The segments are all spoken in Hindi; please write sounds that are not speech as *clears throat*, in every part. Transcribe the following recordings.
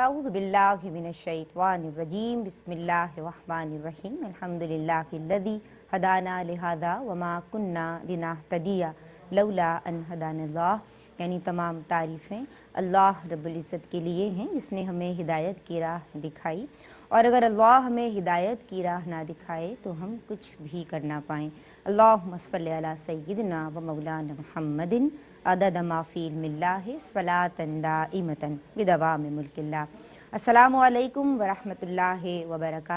अऊदबिल्लाशवानरजीम बसमीम अलहमदिल्लादी हदाना लिहाजा वमा कन्ना रिना तदिया लौला अन हदानल्ला यानी तमाम तारीफ़ें अल्लाह रब्ज़त के लिए हैं जिसने हमें हिदायत की राह दिखाई और अगर अल्लाह हमें हिदायत की राह ना दिखाए तो हम कुछ भी कर ना पाएँ अल्लाह मसल सैदना व मौलाना महमदिन अदद माफ़ील मिल्लासलातंदा इमतन बिदवा में मुल्किल्ला असलकम वरहमल वबरक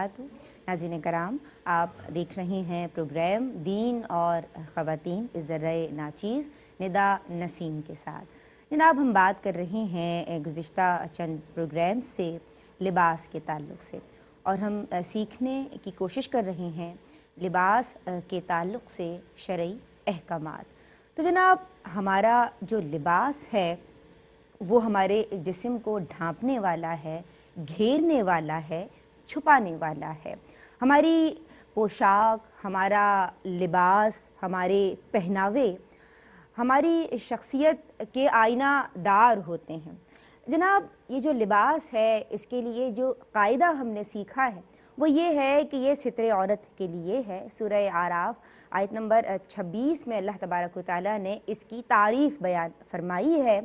नाजिन कराम आप देख रहे हैं प्रोग्राम दीन और ख़वान ज़र नाचीज़ निदा नसीम के साथ जनाब हम बात कर रहे हैं गुज्त चंद प्रोग्राम से लिबास के ताल्लुक से और हम सीखने की कोशिश कर रहे हैं लिबास के ताल्लुक से शर्य अहकाम तो जनाब हमारा जो लिबास है वो हमारे जिस्म को ढांपने वाला है घेरने वाला है छुपाने वाला है हमारी पोशाक हमारा लिबास हमारे पहनावे हमारी शख्सियत के आईना दार होते हैं जनाब ये जो लिबास है इसके लिए जो कायदा हमने सीखा है वो ये है कि ये सितर औरत के लिए है सूर्य आराफ आयत नंबर 26 में अल्लाह तबारक ताली ने इसकी तारीफ़ बयान फरमाई है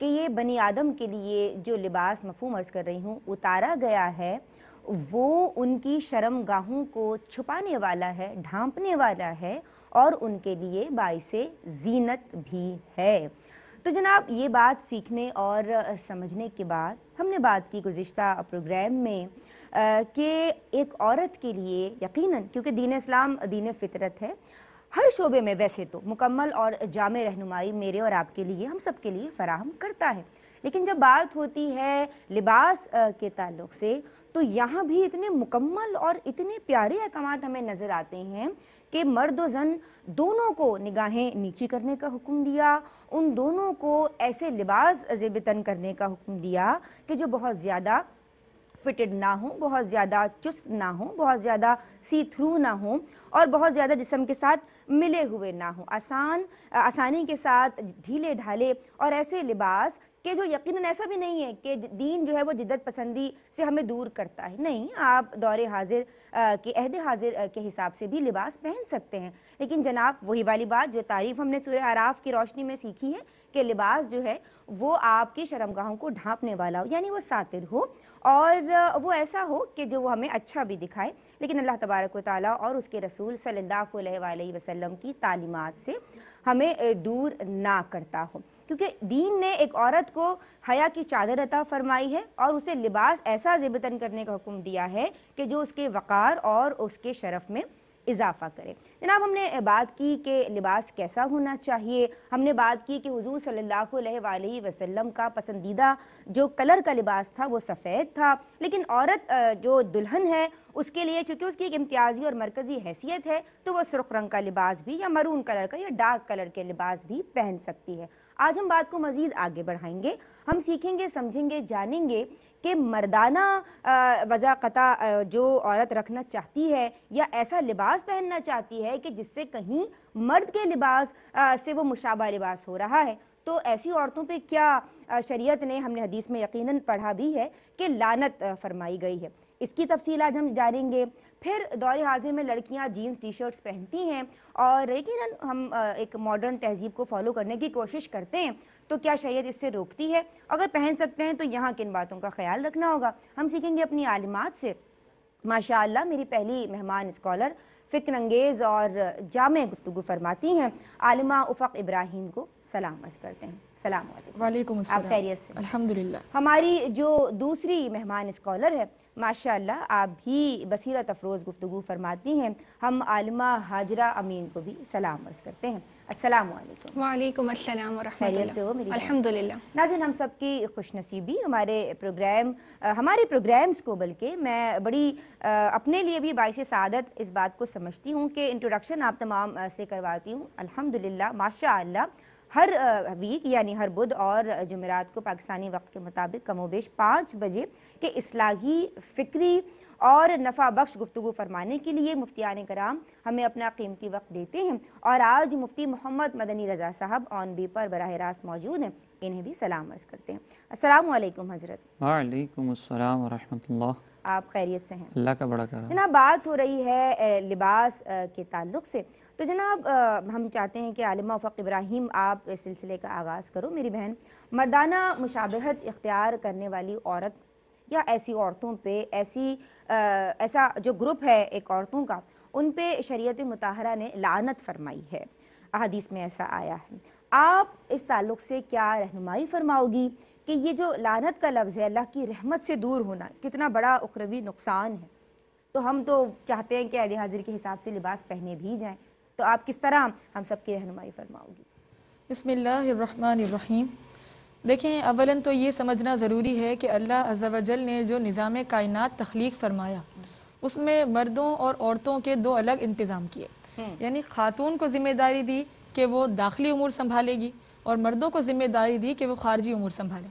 कि ये बनी आदम के लिए जो लिबास मफहम अर्ज़ कर रही हूँ उतारा गया है वो उनकी शर्म गाहों को छुपाने वाला है ढांपने वाला है और उनके लिए बायस जीनत भी है तो जनाब ये बात सीखने और समझने के बाद हमने बात की गुज्त प्रोग्राम में कि एक औरत के लिए यकीनन क्योंकि दीन इस्लाम दीन फितरत है हर शोबे में वैसे तो मुकम्मल और जाम रहनुमाई मेरे और आपके लिए हम सब के लिए फ़राहम करता है लेकिन जब बात होती है लिबास के ताल्लुक से तो यहाँ भी इतने मुकम्मल और इतने प्यारे अहकाम हमें नज़र आते हैं कि मर्द व जन दोनों को निगाहें नीची करने का हुक्म दिया उन दोनों को ऐसे लिबास जेब करने का हुक्म दिया कि जो बहुत ज़्यादा फिटेड ना हो बहुत ज़्यादा चुस्त ना हो बहुत ज़्यादा सी थ्रू ना हो और बहुत ज़्यादा जिसम के साथ मिले हुए ना हो आसान आसानी के साथ ढीले ढाले और ऐसे लिबास कि जो यकीनन ऐसा भी नहीं है कि दीन जो है वो जिदत पसंदी से हमें दूर करता है नहीं आप दौरे हाजिर के अहद हाजिर के हिसाब से भी लिबास पहन सकते हैं लेकिन जनाब वही वाली बात जो तारीफ़ हमने सूर्य आराफ की रोशनी में सीखी है कि लिबास जो है वो आपकी शर्मगाहों को ढांपने वाला हो यानी वो सातिर हो और वो ऐसा हो कि जो वो हमें अच्छा भी दिखाए लेकिन अल्लाह तबारक ताली और उसके रसूल सल्ला वसम की तालीमत से हमें दूर ना करता हो क्योंकि दीन ने एक औरत को हया की चादर अता फरमाई है और उसे लिबास ऐसा ज़िबतन करने का हुक्म दिया है कि जो उसके वक़ार और उसके शरफ़ में इजाफ़ा करें जनाब हमने बात की कि लिबास कैसा होना चाहिए हमने बात की कि हुजूर सल्लल्लाहु अलैहि वसल्लम का पसंदीदा जो कलर का लिबास था वो सफ़ेद था लेकिन औरत जो दुल्हन है उसके लिए चूँकि उसकी एक इम्तियाज़ी और मरकज़ी हैसियत है तो वह सुरख रंग का लिबास भी या मरून कलर का या डार्क कलर के लिबास भी पहन सकती है आज हम बात को मज़ीद आगे बढ़ाएंगे हम सीखेंगे समझेंगे जानेंगे कि मर्दाना वज़ाक़ा जो औरत रखना चाहती है या ऐसा लिबास पहनना चाहती है कि जिससे कहीं मर्द के लिबास से वो मुशाबा लिबास हो रहा है तो ऐसी औरतों पे क्या शरीयत ने हमने हदीस में यकीनन पढ़ा भी है कि लानत फरमाई गई है इसकी तफसील आज हम जानेंगे फिर दौरे हाजिर में लड़कियां जीन्स टी शर्ट्स पहनती हैं और यकीन हम एक मॉडर्न तहजीब को फॉलो करने की कोशिश करते हैं तो क्या शायद इससे रोकती है अगर पहन सकते हैं तो यहाँ किन बातों का ख्याल रखना होगा हम सीखेंगे अपनी आलिमात से माशा मेरी पहली मेहमान स्कॉलर फ़िक्र अंगेज़ और जाम गुफ्तु फरमाती हैं आलिमा उफ़क इब्राहिम को सलाम अर्ज करते हैं सलाम आप खैरियत से अल्हम्दुलिल्लाह हमारी जो दूसरी मेहमान स्कॉलर है माशाल्लाह आप भी बसीरत अफरोज़ गुफ्तु फरमाती हैं हम आलमा हाजरा अमीन को भी सलाम अर्ज करते हैं अस्सलाम वालेकुम खैरियत से हो मेरी अल्हम्दुलिल्लाह नाजिन हम सब की खुशनसीबी हमारे प्रोग्राम हमारे प्रोग्राम्स को बल्कि मैं बड़ी अपने लिए भी बायस सादत इस बात को समझती हूँ कि इंट्रोडक्शन आप तमाम से करवाती हूँ अल्हम्दुलिल्लाह माशा हर वीक यानी हर बुध और जमेरात को पाकिस्तानी वक्त के मुताबिक कमोबेश पाँच बजे के असलाही फ़िक्री और नफ़ा बख्श गुफ्तु फरमाने के लिए मुफ्तियान कराम हमें अपना कीमती वक्त देते हैं और आज मुफ्ती मोहम्मद मदनी रज़ा साहब ऑन बी पर बरह रास्त मौजूद हैं इन्हें भी सलाम अर्ज़ करते हैं असल हज़रत वालेकुम वरहमल्ला आप खैरियत से हैं अल्लाह का बड़ा करम जनाब बात हो रही है लिबास के ताल्लुक से तो जनाब हम चाहते हैं कि आलिमा फ़क इब्राहिम आप इस सिलसिले का आगाज़ करो मेरी बहन मर्दाना मुशाबहत इख्तियार करने वाली औरत या ऐसी औरतों पे ऐसी आ, ऐसा जो ग्रुप है एक औरतों का उन पे शरीयत मतहरा ने लानत फरमाई है अदीस में ऐसा आया है आप इस ताल्लुक़ से क्या रहनुमाई फरमाओगी कि ये जो लानत का लफ्ज़ है अल्लाह की रहमत से दूर होना कितना बड़ा उखरवी नुकसान है तो हम तो चाहते हैं कि अहद हाजिर के हिसाब से लिबास पहने भी जाएँ तो आप किस तरह हम सब की रहनमाई फरमाओगी बसमीम देखें अवला तो ये समझना ज़रूरी है कि अल्लाह अजल ने जो निज़ाम कायन तख्लीक फ़रमाया उसमें मर्दों और औरतों के दो अलग इंतज़ाम किए हम्म। यानी ख़ातून को ज़िम्मेदारी दी कि वो दाखिली उमूर संभालेगी और मर्दों को जिम्मेदारी दी कि वो खारजी उमूर संभालें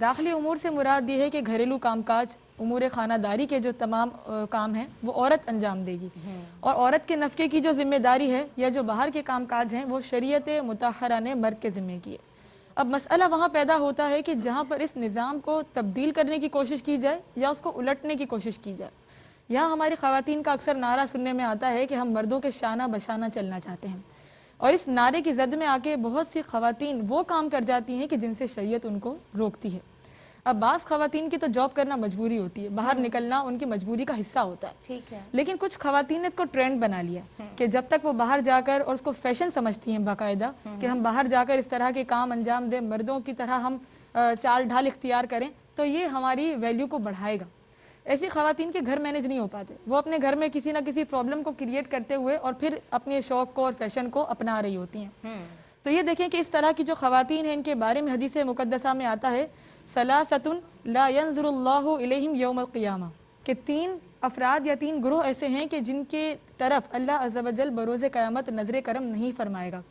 दाखिली उमूर से मुराद दी है कि घरेलू कामकाज उमूर खानादारी के जो तमाम काम हैं वो औरत अंजाम देगी हम्म। और औरत के नफ़े की जो जिम्मेदारी है या जो बाहर के कामकाज हैं वो शरीयत मतहरा ने मर्द के ज़िम्मे किए अब मसला वहाँ पैदा होता है कि जहाँ पर इस निज़ाम को तब्दील करने की कोशिश की जाए या उसको उलटने की कोशिश की जाए यहाँ हमारी खातन का अक्सर नारा सुनने में आता है कि हम मर्दों के शाना बशाना चलना चाहते हैं और इस नारे की जद में आके बहुत सी खातन वो काम कर जाती हैं कि जिनसे शरीयत उनको रोकती है अब बास खातन की तो जॉब करना मजबूरी होती है बाहर हम्म। निकलना उनकी मजबूरी का हिस्सा होता है ठीक है लेकिन कुछ खातन ने इसको ट्रेंड बना लिया हम्म। कि जब तक वो बाहर जाकर और उसको फैशन समझती हैं बाकायदा हम्म। कि हम बाहर जाकर इस तरह के काम अंजाम दें मर्दों की तरह हम चाल ढाल इख्तियार करें तो ये हमारी वैल्यू को बढ़ाएगा ऐसी खातन के घर मैनेज नहीं हो पाते वो अपने घर में किसी ना किसी प्रॉब्लम को क्रिएट करते हुए और फिर अपने शौक को और फैशन को अपना रही होती हैं हम्म। तो ये देखें कि इस तरह की जो खातन हैं इनके बारे में हदीस मुकदसा में आता है सलासतन लाजरम योमक़ियामा के तीन अफराद या तीन ग्रोह ऐसे हैं कि जिनके तरफ अल्लाह अजल बरोज़ क़्यामत नज़र करम नहीं फरमाएगा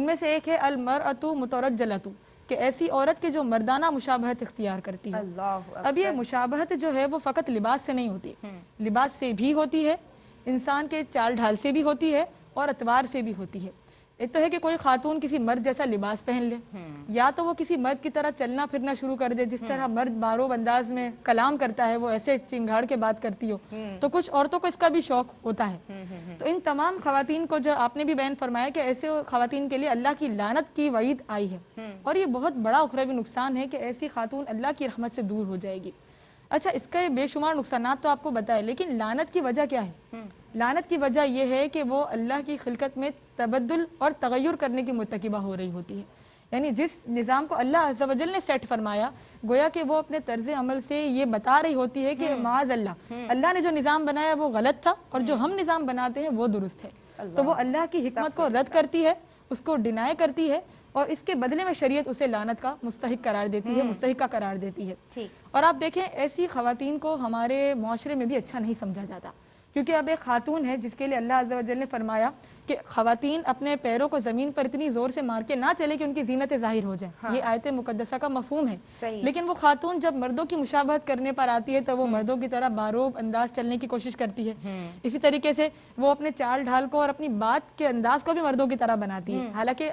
उनमें से एक है अलमर अतु मुतरजलतु कि ऐसी औरत के जो मर्दाना मुशाबहत इख्तियार करती है अब ये मुशाबहत जो है वो फ़कत लिबास से नहीं होती हम्म। लिबास से भी होती है इंसान के चाल ढाल से भी होती है और अतवार से भी होती है एक तो है कि कोई खातून किसी मर्द जैसा लिबास पहन ले हम्म। या तो वो किसी मर्द की तरह चलना फिरना शुरू कर दे जिस तरह हम्म। मर्द बारो अंदाज में कलाम करता है वो ऐसे चिंगाड़ के बात करती हो हम्म। तो कुछ औरतों को इसका भी शौक होता है तो इन तमाम खातन को जो आपने भी बयान फरमाया कि ऐसे खातन के लिए अल्लाह की लानत की वईद आई है और ये बहुत बड़ा उखरवी नुकसान है कि ऐसी खातून अल्लाह की रहमत से दूर हो जाएगी अच्छा इसका बेशुमार नुकसान तो आपको बताए लेकिन लानत की वजह क्या है लानत की वजह यह है कि वो अल्लाह की खिलकत में तबदुल और तगैर करने की मरतकबा हो रही होती है यानी जिस निज़ाम को अल्लाह अजल ने सेट फरमाया गोया कि वो अपने तर्ज अमल से ये बता रही होती है कि हम्म। माज अल्लाह हम्म। अल्लाह ने जो निज़ाम बनाया वो गलत था और जो हम्म। हम निज़ाम बनाते हैं वो दुरुस्त है तो वो अल्लाह की हमत को रद्द करती है उसको डिनाई करती है और इसके बदले में शरीयत उसे लानत का मुस्तक करार देती है मुस्तक का करार देती है और आप देखें ऐसी खातन को हमारे माशरे में भी अच्छा नहीं समझा जाता क्योंकि अब एक खातून है जिसके लिए अल्लाह अजल ने फरमाया कि खातन अपने पैरों को ज़मीन पर इतनी ज़ोर से मार के ना चले कि उनकी जीनत ज़ाहिर हो जाए हाँ। ये आयत मुकदसा का मफहम है लेकिन वो खातून जब मर्दों की मुशाबहत करने पर आती है तो वो हम्म। मर्दों की तरह बारोब अंदाज चलने की कोशिश करती है हम्म। इसी तरीके से वो अपने चाल ढाल को और अपनी बात के अंदाज को भी मर्दों की तरह बनाती है हम्म। हालांकि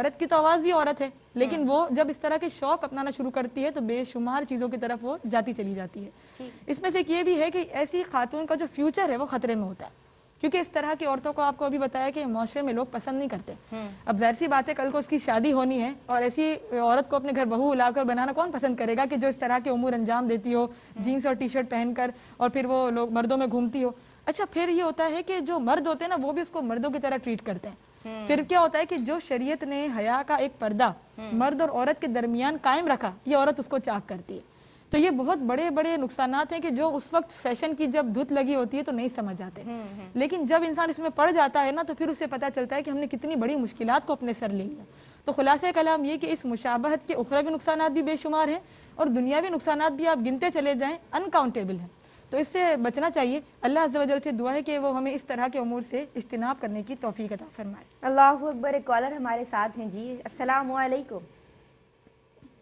औरत की तो आवाज़ भी औरत है लेकिन वो जब इस तरह के शौक अपनाना शुरू करती है तो बेशुमार चीज़ों की तरफ वो जाती चली जाती है इसमें से एक ये भी है कि ऐसी खातून का जो फ्यूचर है वो खतरे में होता है क्योंकि इस तरह की औरतों को आपको अभी बताया कि माशरे में लोग पसंद नहीं करते हम्म। अब जाहिर सी बात है कल को उसकी शादी होनी है और ऐसी औरत को अपने घर बहू बुलाकर बनाना कौन पसंद करेगा कि जो इस तरह के उमूर अंजाम देती हो हम्म। जीन्स और टी शर्ट पहनकर और फिर वो लोग मर्दों में घूमती हो अच्छा फिर ये होता है कि जो मर्द होते हैं ना वो भी उसको मर्दों की तरह ट्रीट करते हैं हम्म। फिर क्या होता है कि जो शरीयत ने हया का एक पर्दा मर्द और औरत के दरमियान कायम रखा ये औरत उसको चाक करती है तो ये बहुत बड़े बड़े नुकसान हैं कि जो उस वक्त फैशन की जब धुत लगी होती है तो नहीं समझ आते हम्म, हम्म। लेकिन जब इंसान इसमें पड़ जाता है ना तो फिर उसे पता चलता है कि हमने कितनी बड़ी मुश्किल को अपने सर ले लिया तो खुलासा कलाम ये कि इस मुशाबहत के उखरवी नुकसान भी बेशुमार हैं और दुनियावी नुकसान भी आप गिनते चले जाएँ अनकाउंटेबल हैं तो इससे बचना चाहिए अल्लाह अजल से दुआ है कि वो हमें इस तरह के अमूर से इज्तनाब करने की तोफ़ी अदा फरमाए अल्लाह अकबर कॉलर हमारे साथ हैं जी असलकुम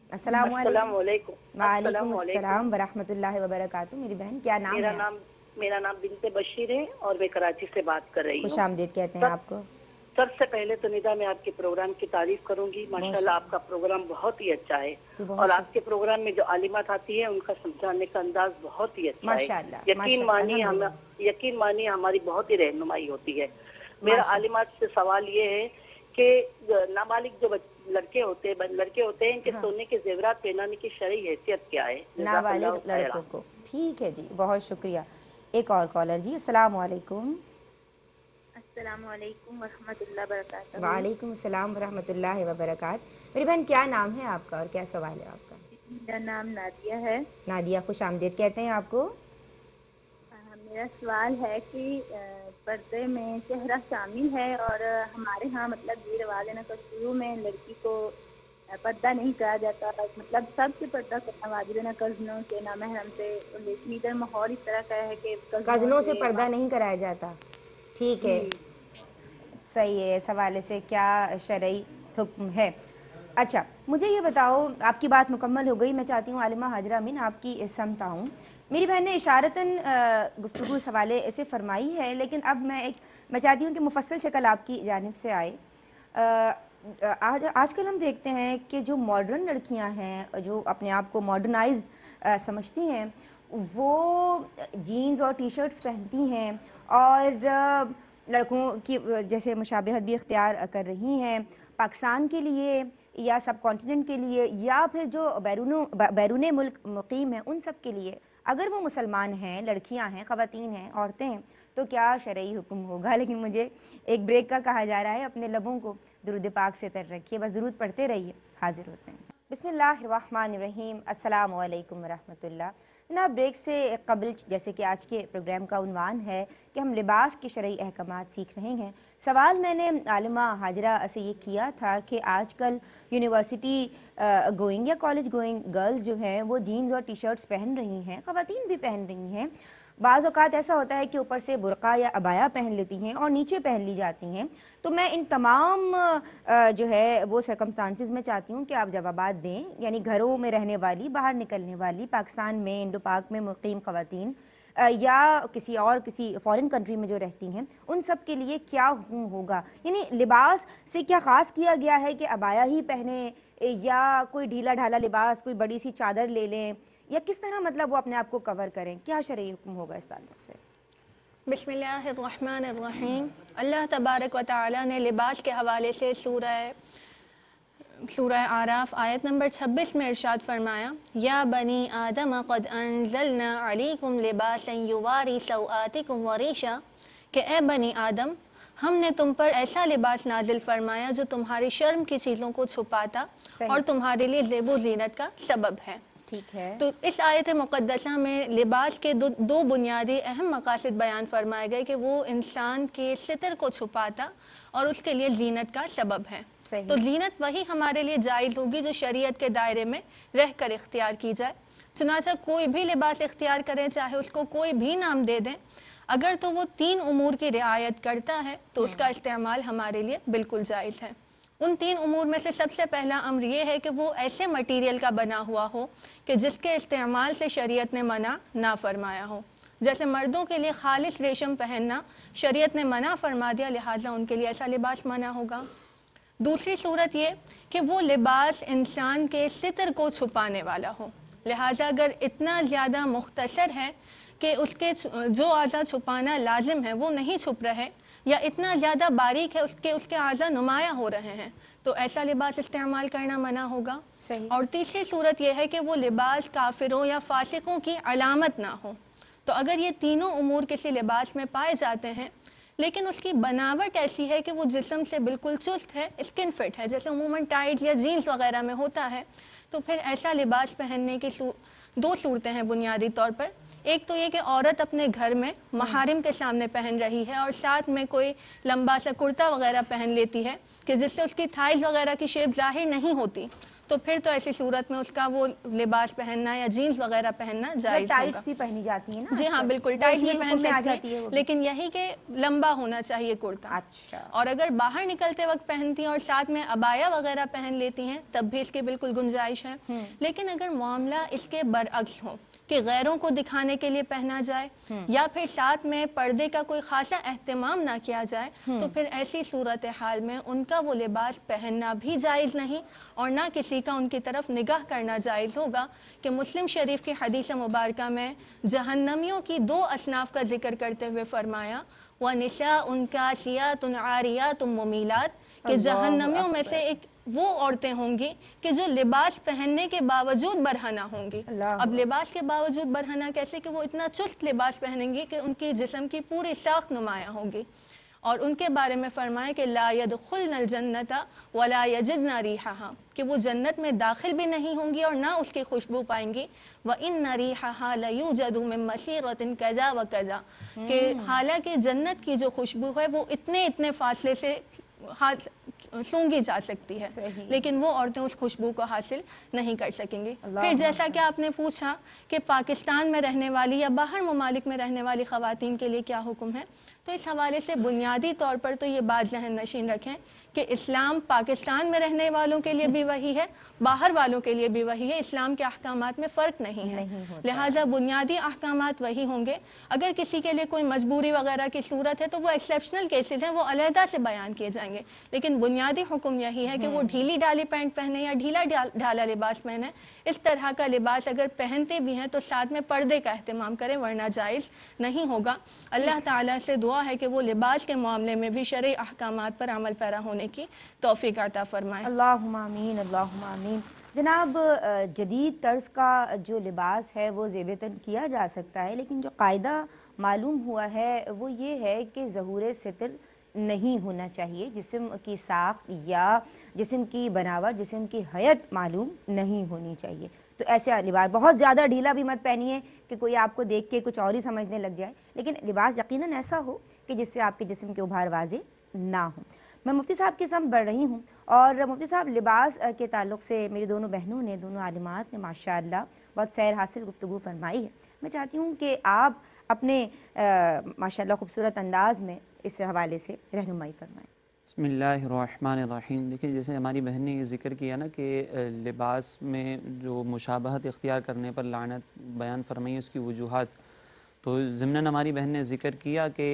मेरी बहन क्या नाम मेरा नाम मेरा नाम बिनते बशीर है और मैं कराची से बात कर रही हूँ कहते हैं आपको सबसे पहले तो निदा मैं आपके प्रोग्राम की तारीफ करूंगी माशाल्लाह आपका प्रोग्राम बहुत ही अच्छा है और आपके प्रोग्राम में जो आलिमत आती है उनका समझाने का अंदाज बहुत ही अच्छा है यकीन मानिए हम यकीन मानिए हमारी बहुत ही रहनुमाई होती है मेरा आलिमत से सवाल ये है कि नाबालिग जो बच्चे लड़के होते हैं लड़के होते हैं इनके हाँ। सोने के जेवरात पहनाने की शरी हैसियत क्या है नाबालिग लड़कों को ठीक है जी बहुत शुक्रिया एक और कॉलर जी अस्सलाम वालेकुम वालेकुम सलाम वरहमतुल्लाह वबरकात मेरी बहन क्या नाम है आपका और क्या सवाल है आपका मेरा नाम नादिया है नादिया खुश आमदेद कहते हैं आपको आ, मेरा सवाल है कि आ, पर्दे में चेहरा शामिल है और हमारे यहाँ मतलब ये रिवाज है ना शुरू में लड़की को पर्दा नहीं कराया जाता मतलब सबसे पर्दा करना वाजिब है ना कजनों से ना महरम से लेकिन इधर माहौल इस तरह का है कि कजनों से पर्दा नहीं कराया जाता ठीक है सही है इस हवाले से क्या शरय हुक्म है अच्छा मुझे ये बताओ आपकी बात मुकम्मल हो गई मैं चाहती हूँ आलिमा हाजरा अमीन आपकी समता हूँ मेरी बहन ने इशारतन गुफ्तु इस हवाले ऐसे फरमाई है लेकिन अब मैं एक मैं चाहती हूँ कि मुफसल शक्ल आपकी जानब से आए आज आजकल हम देखते हैं कि जो मॉडर्न लड़कियाँ हैं जो अपने आप को मॉडर्नाइज समझती हैं वो जीन्स और टी शर्ट्स पहनती हैं और लड़कों की जैसे मुशाबहत भी इख्तियार कर रही हैं पाकिस्तान के लिए या सब कॉन्टीनेंट के लिए या फिर जो बैरून बैरून मुल्क मुकीम हैं उन सब के लिए अगर वो मुसलमान हैं लड़कियां हैं ख़वातीन हैं औरतें हैं तो क्या शरयी हुक्म होगा *laughs* लेकिन मुझे एक ब्रेक का कहा जा रहा है अपने लबों को दरुद पाक से तर रखिए बस दरूद पढ़ते रहिए हाजिर होते हैं बिसमीम अल्लाम वरहमल ना ब्रेक से कबल जैसे कि आज के प्रोग्राम का उनवान है कि हम लिबास के शर्य अहकाम सीख रहे हैं सवाल मैंने आलमा हाजरा से ये किया था कि आजकल यूनिवर्सिटी गोइंग या कॉलेज गोइंग गर्ल्स जो हैं वो जीन्स और टी शर्ट्स पहन रही हैं ख़वान भी पहन रही हैं बाज़ अवत ऐसा होता है कि ऊपर से बुरका या अबाया पहन लेती हैं और नीचे पहन ली जाती हैं तो मैं इन तमाम जो है वो सरकमस्टांसिस में चाहती हूँ कि आप जवाब दें यानी घरों में रहने वाली बाहर निकलने वाली पाकिस्तान में इंडो पाक में मुकीम ख़वात या किसी और किसी फॉरेन कंट्री में जो रहती हैं उन सब के लिए क्या होगा यानी लिबास से क्या ख़ास किया गया है कि अबाया ही पहने या कोई ढीला ढाला लिबास कोई बड़ी सी चादर ले लें या किस तरह मतलब वो अपने आप को कवर करें क्या शरीय हुक्म होगा इस ताल्लुक से बसमीम अल्लाह तबारक व ताली ने लिबास के हवाले से सूरह सूरह आराफ आयत नंबर 26 में इरशाद फरमाया या बनी आदम कद अनजलना अलीकुम लिबासन युवारी सवातिकुम वरीशा के ए बनी आदम हमने तुम पर ऐसा लिबास नाजिल फरमाया जो तुम्हारी शर्म की चीज़ों को छुपाता और तुम्हारे लिए जेबो जीनत का सबब है ठीक है तो इस आयत मुकदसा में लिबास के दो, दो बुनियादी अहम मकासद बयान फरमाए गए कि वो इंसान के सितर को छुपाता और उसके लिए जीनत का सबब है तो जीनत वही हमारे लिए जायज़ होगी जो शरीयत के दायरे में रह कर इख्तियार की जाए चुनाचा कोई भी लिबास इख्तियार करें चाहे उसको कोई भी नाम दे दें अगर तो वो तीन उमूर की रियायत करता है तो हम्म। उसका इस्तेमाल हमारे लिए बिल्कुल जायज़ है उन तीन उमूर में से सबसे पहला अम्र यह है कि वो ऐसे मटीरियल का बना हुआ हो कि जिसके इस्तेमाल से शरीयत ने मना ना फरमाया हो जैसे मर्दों के लिए खालिश रेशम पहनना शरीयत ने मना फरमा दिया लिहाजा उनके लिए ऐसा लिबास मना होगा दूसरी सूरत ये कि वो लिबास इंसान के सितर को छुपाने वाला हो लिहाजा अगर इतना ज़्यादा मुख्तर है कि उसके जो आज़ा छुपाना लाजिम है वो नहीं छुप रहे या इतना ज़्यादा बारीक है उसके उसके आज़ा नुमाया हो रहे हैं तो ऐसा लिबास इस्तेमाल करना मना होगा सही। और तीसरी सूरत यह है कि वो लिबास काफिरों या फासिकों की अलामत ना हो तो अगर ये तीनों उमूर किसी लिबास में पाए जाते हैं लेकिन उसकी बनावट ऐसी है कि वो जिसम से बिल्कुल चुस्त है स्किन फिट है जैसे उमूमन टाइट या जीन्स वगैरह में होता है तो फिर ऐसा लिबास पहनने की दो सूरतें हैं बुनियादी तौर पर एक तो ये कि औरत अपने घर में महारिम के सामने पहन रही है और साथ में कोई लंबा सा कुर्ता वगैरह पहन लेती है कि जिससे उसकी थाइज वगैरह की शेप जाहिर नहीं होती तो फिर तो ऐसी सूरत में उसका वो लिबास पहनना या जीन्स वगैरह पहनना मतलब जाए टाइट्स भी पहनी जाती है ना जी हाँ बिल्कुल टाइट्स भी पहन जाती है लेकिन यही के लंबा होना चाहिए कुर्ता अच्छा और अगर बाहर निकलते वक्त पहनती हैं और साथ में अबाया वगैरह पहन लेती हैं तब भी इसकी बिल्कुल गुंजाइश है हम्म। लेकिन अगर मामला इसके बरअक्स हो कि गैरों को दिखाने के लिए पहना जाए हम्म। या फिर साथ में पर्दे का कोई खासा अहतमाम ना किया जाए तो हम्म। फिर ऐसी सूरत हाल में उनका वो लिबास पहनना भी जायज़ नहीं और ना किसी का उनकी तरफ निगाह करना जायज़ होगा कि मुस्लिम शरीफ की हदीस मुबारक में जहन्नमियों की दो असनाफ का जिक्र करते हुए फरमाया व निशा उनका सियात तुम ममीलात के जहन्नमियों में से एक वो औरतें होंगी कि जो लिबास पहनने के बावजूद बरहना होंगी अब लिबास के बावजूद बरहना कैसे कि वो इतना चुस्त लिबास पहनेंगी कि उनकी जिसम की पूरी शाख नुमाया होगी और उनके बारे में फरमाए कि लायद खुल नल जन्नता वला यजद नारीहा कि वो जन्नत में दाखिल भी नहीं होंगी और ना उसकी खुशबू पाएंगी व इन नरीहा लयू जदू में मसीरतिन कज़ा व कज़ा कि हम्म। हालांकि जन्नत की जो खुशबू है वो इतने इतने फासले से सूंगी जा सकती है लेकिन वो औरतें उस खुशबू को हासिल नहीं कर सकेंगी फिर जैसा कि आपने पूछा कि पाकिस्तान में रहने वाली या बाहर ममालिक में रहने वाली खातन के लिए क्या हुक्म है तो इस हवाले से बुनियादी तौर पर तो ये बात जहन नशीन रखें कि इस्लाम पाकिस्तान में रहने वालों के लिए भी वही है बाहर वालों के लिए भी वही है इस्लाम के अहकाम में फ़र्क नहीं है लिहाजा बुनियादी अहकाम वही होंगे अगर किसी के लिए कोई मजबूरी वगैरह की सूरत है तो वो एक्सेप्शनल केसेज हैं वो अलहदा से बयान किए जाएंगे लेकिन बुनियादी हुक्म यही है कि वो हम्म। ढीली डाली पैंट पहने या ढीला ढाला लिबास पहने इस तरह का लिबास अगर पहनते भी हैं तो साथ में पर्दे का अहतमाम करें वरना जायज़ नहीं होगा अल्लाह ताला से दुआ है कि वो लिबास के मामले में भी शर्य अहकाम पर अमल पैरा होने की तोफ़ी अता फरमाए अल्लामीन अल्लामीन जनाब जदीद तर्ज का जो लिबास है वो जेबतन किया जा सकता है लेकिन जो कायदा मालूम हुआ है वो ये है कि जहूर सितर नहीं होना चाहिए जिसम की साख या जिसम की बनावट जिसम की हयत मालूम नहीं होनी चाहिए तो ऐसे लिबास बहुत ज़्यादा ढीला भी मत पहनिए कि कोई आपको देख के कुछ और ही समझने लग जाए लेकिन लिबास यकीन ऐसा हो कि जिससे आपके जिसम के उभार वाजे ना हो मैं मुफ्ती साहब के साम बढ़ रही हूँ और मुफ्ती साहब लिबास के ताल्लुक से मेरी दोनों बहनों ने दोनों आलिमात ने माशा बहुत सैर हासिल गुफ्तु फरमाई है मैं चाहती हूँ कि आप अपने माशा खूबसूरत अंदाज़ में इस हवाले से रहनुमाई फरमाएँ बसमीम देखिए जैसे हमारी बहन ने ये जिक्र किया ना कि लिबास में जो मुशाबहत इख्तियार करने पर लानत बयान फरमाई उसकी वजूहत तो ज़मन हमारी बहन ने जिक्र किया कि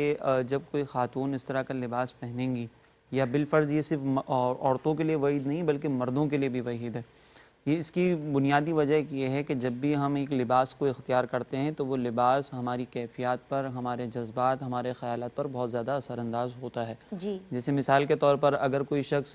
जब कोई ख़ातून इस तरह का लिबास पहनेंगी या बिलफ़र्ज़ ये सिर्फ औरतों के लिए वहीद नहीं बल्कि मर्दों के लिए भी वहीद है ये इसकी बुनियादी वजह यह है कि जब भी हम एक लिबास को इख्तियार करते हैं तो वो लिबास हमारी कैफियत पर हमारे जज्बात हमारे ख्याल पर बहुत ज़्यादा असरानंदाज होता है जी जैसे मिसाल के तौर पर अगर कोई शख्स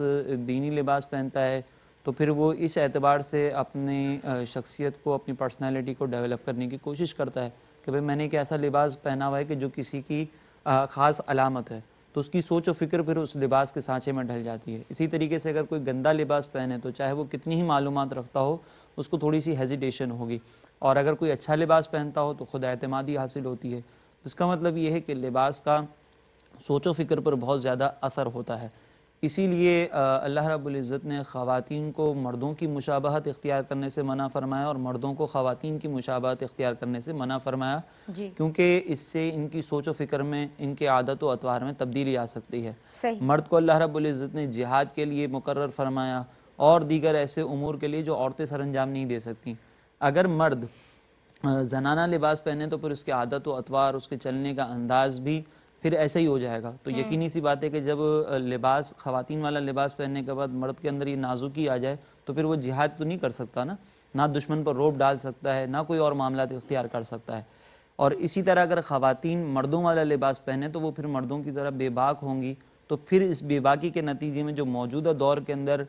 दीनी लिबास पहनता है तो फिर वो इस एतबार से अपनी शख्सियत को अपनी पर्सनैलिटी को डेवलप करने की कोशिश करता है कि भाई मैंने एक ऐसा लिबास पहना हुआ है कि जो किसी की ख़ास अलामत है तो उसकी सोच और फिक्र फिर उस लिबास के सांचे में ढल जाती है इसी तरीके से अगर कोई गंदा लिबास पहने तो चाहे वो कितनी ही मालूम रखता हो उसको थोड़ी सी हेजिटेशन होगी और अगर कोई अच्छा लिबास पहनता हो तो खुद अतमादी हासिल होती है तो इसका मतलब ये है कि लिबास का सोचो फिक्र पर बहुत ज़्यादा असर होता है इसीलिए अल्लाह रबुल्ज़त ने ख़वान को मर्दों की मुशाबहत इख्तियार करने से मना फ़रमाया और मर्दों को ख़वान की मुशाबहत इख्तियार करने से मना फ़रमाया क्योंकि इससे इनकी सोच फ़िक्र में इनके आदत व अतवार में तब्दीली आ सकती है मर्द को अल्लाह रब्ज़त ने जिहाद के लिए मुकर फरमाया और दीगर ऐसे उमूर के लिए जो औरतें सर अंजाम नहीं दे सकती अगर मर्द जनाना लिबास पहने तो फिर उसके आदत व अतवार उसके चलने का अंदाज़ भी फिर ऐसे ही हो जाएगा तो हम्म। यकीनी सी बात है कि जब लिबास खातन वाला लिबास पहनने के बाद मर्द के अंदर ये नाजुकी आ जाए तो फिर वो जिहाद तो नहीं कर सकता ना ना दुश्मन पर रोप डाल सकता है ना कोई और मामला इख्तियार कर सकता है और इसी तरह अगर ख़वान मर्दों वाला लिबास पहने तो वो फिर मर्दों की तरह बेबाक होंगी तो फिर इस बेबाकी के नतीजे में जो मौजूदा दौर के अंदर